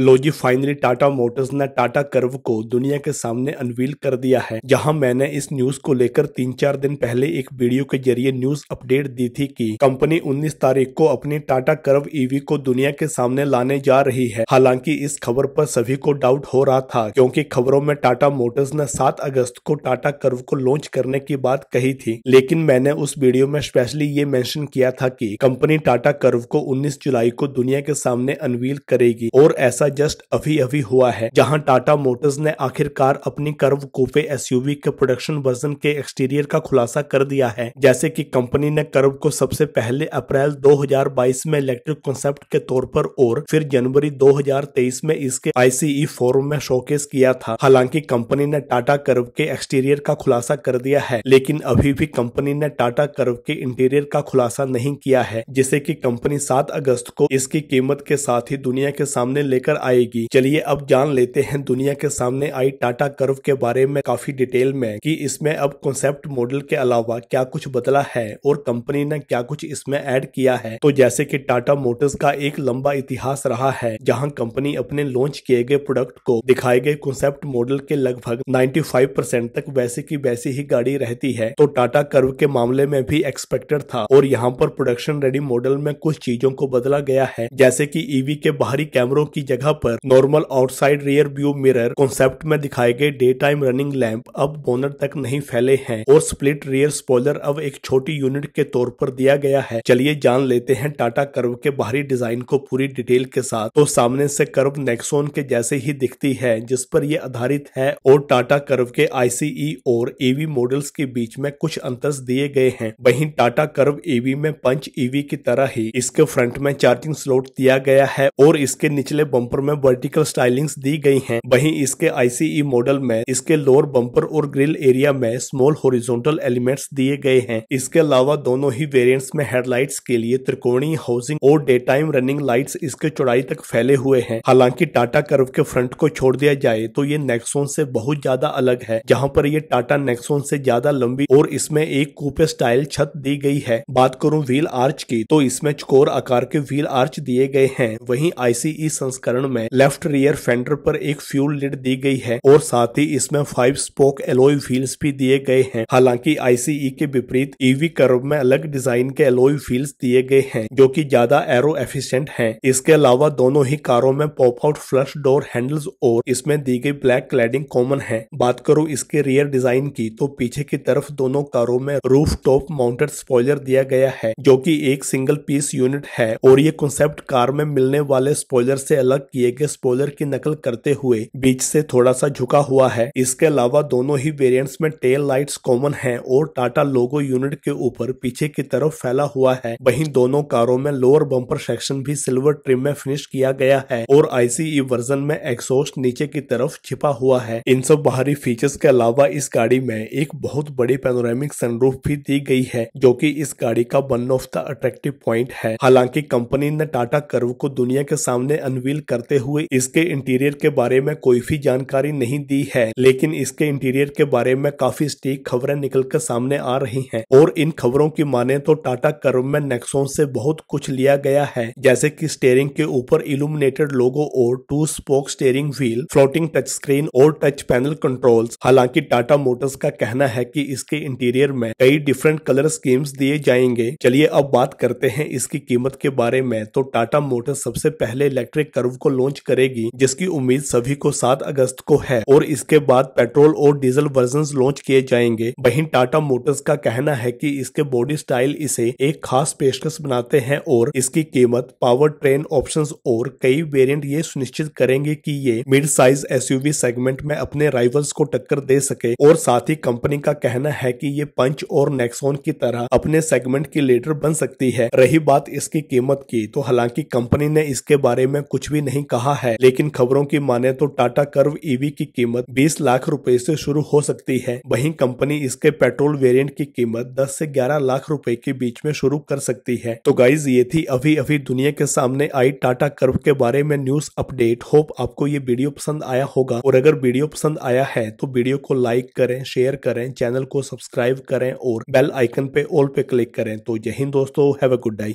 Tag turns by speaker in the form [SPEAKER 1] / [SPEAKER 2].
[SPEAKER 1] लो जी finally Tata Motors ने Tata curve को दुनिया के सामने अनवील कर दिया है जहां मैंने इस न्यूज को लेकर तीन चार दिन पहले एक वीडियो के जरिए न्यूज अपडेट दी थी कि कंपनी 19 तारीख को अपनी टाटा कर्व ईवी को दुनिया के सामने लाने जा रही है हालांकि इस खबर पर सभी को डाउट हो रहा था क्योंकि खबरों में टाटा मोटर्स ने सात अगस्त को टाटा कर्व को लॉन्च करने की बात कही थी लेकिन मैंने उस वीडियो में स्पेशली ये मैंशन किया था की कंपनी टाटा कर्व को उन्नीस जुलाई को दुनिया के सामने अनवील करेगी और ऐसा हादसा जस्ट अभी अभी हुआ है जहां टाटा मोटर्स ने आखिरकार अपनी कर्व कोपे एसयूवी के प्रोडक्शन वर्जन के एक्सटीरियर का खुलासा कर दिया है जैसे कि कंपनी ने कर्व को सबसे पहले अप्रैल 2022 में इलेक्ट्रिक कॉन्सेप्ट के तौर पर और फिर जनवरी 2023 में इसके आईसीई फोरम e में शोकेस किया था हालांकि कंपनी ने टाटा कर्व के एक्सटीरियर का खुलासा कर दिया है लेकिन अभी भी कंपनी ने टाटा कर्व के इंटीरियर का खुलासा नहीं किया है जिसे की कंपनी सात अगस्त को इसकी कीमत के साथ ही दुनिया के सामने लेकर लेकर आएगी चलिए अब जान लेते हैं दुनिया के सामने आई टाटा कर्व के बारे में काफी डिटेल में कि इसमें अब कॉन्सेप्ट मॉडल के अलावा क्या कुछ बदला है और कंपनी ने क्या कुछ इसमें ऐड किया है तो जैसे कि टाटा मोटर्स का एक लंबा इतिहास रहा है जहां कंपनी अपने लॉन्च किए गए प्रोडक्ट को दिखाए गए कॉन्सेप्ट मॉडल के लगभग 95 परसेंट तक वैसे की वैसी ही गाड़ी रहती है तो टाटा कर्व के मामले में भी एक्सपेक्टेड था और यहाँ पर प्रोडक्शन रेडी मॉडल में कुछ चीजों को बदला गया है जैसे की ईवी e के बाहरी कैमरों की जगह जगह पर normal outside rear view mirror concept में दिखाए गए डे टाइम रनिंग लैंप अब बोनर तक नहीं फैले हैं और स्प्लिट रियर स्पॉइलर अब एक छोटी यूनिट के तौर पर दिया गया है चलिए जान लेते हैं टाटा कर्व के बाहरी डिजाइन को पूरी डिटेल के साथ तो सामने से कर्व नेक्सोन के जैसे ही दिखती है जिस पर यह आधारित है और टाटा कर्व के आईसीई e और ईवी e मॉडल्स के बीच में कुछ अंतर दिए गए हैं वहीं टाटा कर्व ईवी में पंच ईवी e की तरह ही इसके फ्रंट में चार्जिंग स्लॉट दिया गया है और इसके निचले बंपर बम्पर में वर्टिकल स्टाइलिंग्स दी गई हैं वहीं इसके आईसीई मॉडल e में इसके लोअर बम्पर और ग्रिल एरिया में स्मॉल होरिजोनटल एलिमेंट्स दिए गए हैं इसके अलावा दोनों ही वेरियंट्स में हेडलाइट्स के लिए त्रिकोणीय हाउसिंग और डे टाइम रनिंग लाइट्स इसके चौड़ाई तक फैले हुए हैं हालांकि टाटा कर्व के फ्रंट को छोड़ दिया जाए तो ये नेक्सोन से बहुत ज्यादा अलग है जहाँ पर ये टाटा नेक्सोन से ज्यादा लंबी और इसमें एक कूपे स्टाइल छत दी गई है बात करूँ व्हील आर्च की तो इसमें चकोर आकार के व्हील आर्च दिए गए हैं वहीं आईसीई e संस्करण वर्जन में लेफ्ट रियर फेंडर पर एक फ्यूल लिड दी गई है और साथ ही इसमें फाइव स्पोक एलोई व्हील्स भी दिए गए हैं हालांकि आईसीई e के विपरीत ईवी e कर्व में अलग डिजाइन के एलोई व्हील्स दिए गए हैं जो की ज्यादा एरो एफिशिएंट हैं इसके अलावा दोनों ही कारों में pop out flush door handles और इसमें दी गई ब्लैक क्लैडिंग कॉमन है बात करो इसके रियर डिजाइन की तो पीछे की तरफ दोनों कारों में रूफ टॉप माउंटेड स्पॉइलर दिया गया है जो की एक सिंगल पीस यूनिट है और ये कॉन्सेप्ट कार में मिलने वाले स्पॉइलर से अलग अलग किए गए स्पॉलर की नकल करते हुए बीच से थोड़ा सा झुका हुआ है इसके अलावा दोनों ही वेरिएंट्स में टेल लाइट्स कॉमन हैं और टाटा लोगो यूनिट के ऊपर पीछे की तरफ फैला हुआ है वहीं दोनों कारों में लोअर बम्पर सेक्शन भी सिल्वर ट्रिम में फिनिश किया गया है और आईसीई वर्जन e में एक्सोस्ट नीचे की तरफ छिपा हुआ है इन सब बाहरी फीचर्स के अलावा इस गाड़ी में एक बहुत बड़ी पेनोरामिक सनरूफ भी दी गई है जो की इस गाड़ी का one of the attractive point है हालांकि कंपनी ने टाटा कर्व को दुनिया के सामने अनवील कर करते हुए इसके इंटीरियर के बारे में कोई भी जानकारी नहीं दी है लेकिन इसके इंटीरियर के बारे में काफी स्टीक खबरें निकल कर सामने आ रही हैं और इन खबरों की माने तो टाटा कर्व में नेक्सोन से बहुत कुछ लिया गया है जैसे कि स्टेयरिंग के ऊपर इल्यूमिनेटेड लोगो और two spoke steering wheel floating touch screen और टच पैनल कंट्रोल हालांकि टाटा मोटर्स का कहना है की इसके इंटीरियर में कई डिफरेंट कलर स्कीम्स दिए जाएंगे चलिए अब बात करते हैं इसकी कीमत के बारे में तो टाटा मोटर्स सबसे पहले इलेक्ट्रिक कर्व को लॉन्च करेगी जिसकी उम्मीद सभी को सात अगस्त को है और इसके बाद पेट्रोल और डीजल वर्जन लॉन्च किए जाएंगे वहीं टाटा मोटर्स का कहना है की इसके बॉडी स्टाइल इसे एक खास पेशकश बनाते हैं और इसकी कीमत पावर ट्रेन ऑप्शन और कई वेरियंट ये सुनिश्चित करेंगे की ये मिड साइज एसयूवी सेगमेंट में अपने राइवल्स को टक्कर दे सके और साथ ही कंपनी का कहना है कि ये पंच और नेक्सोन की तरह अपने सेगमेंट की लीडर बन सकती है रही बात इसकी कीमत की तो हालांकि कंपनी ने इसके बारे में कुछ भी नहीं नहीं कहा है लेकिन खबरों की माने तो टाटा कर्व ईवी e की कीमत 20 लाख रुपए से शुरू हो सकती है वहीं कंपनी इसके पेट्रोल वेरिएंट की कीमत 10 से 11 लाख रुपए के बीच में शुरू कर सकती है तो गाइज ये थी अभी अभी दुनिया के सामने आई टाटा कर्व के बारे में न्यूज अपडेट होप आपको ये वीडियो पसंद आया होगा और अगर वीडियो पसंद आया है तो वीडियो को लाइक करें शेयर करें चैनल को सब्सक्राइब करें और बेल आइकन पे ऑल पे क्लिक करें तो यही दोस्तों हैव अ गुड डे